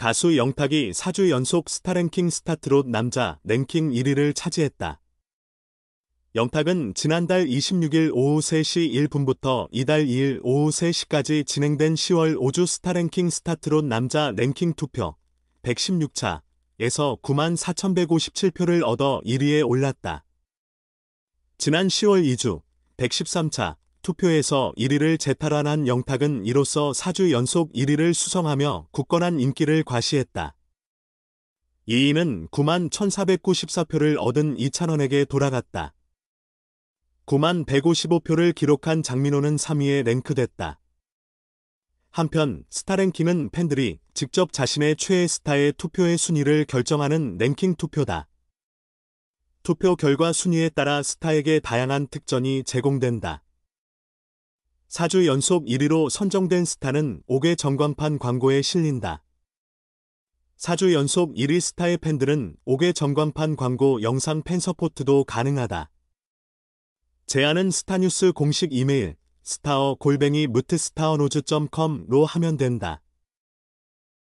가수 영탁이 4주 연속 스타랭킹 스타트롯 남자 랭킹 1위를 차지했다. 영탁은 지난달 26일 오후 3시 1분부터 이달 2일 오후 3시까지 진행된 10월 5주 스타랭킹 스타트롯 남자 랭킹 투표 116차에서 94,157표를 얻어 1위에 올랐다. 지난 10월 2주 113차 투표에서 1위를 재탈환한 영탁은 이로써 4주 연속 1위를 수성하며 굳건한 인기를 과시했다. 2위는 9만 1494표를 얻은 이찬원에게 돌아갔다. 9만 155표를 기록한 장민호는 3위에 랭크됐다. 한편 스타랭킹은 팬들이 직접 자신의 최애 스타의 투표의 순위를 결정하는 랭킹 투표다. 투표 결과 순위에 따라 스타에게 다양한 특전이 제공된다. 4주 연속 1위로 선정된 스타는 5개 전광판 광고에 실린다. 4주 연속 1위 스타의 팬들은 5개 전광판 광고 영상 팬 서포트도 가능하다. 제안은 스타뉴스 공식 이메일 스타어 골뱅이 무트스타어노즈.com로 하면 된다.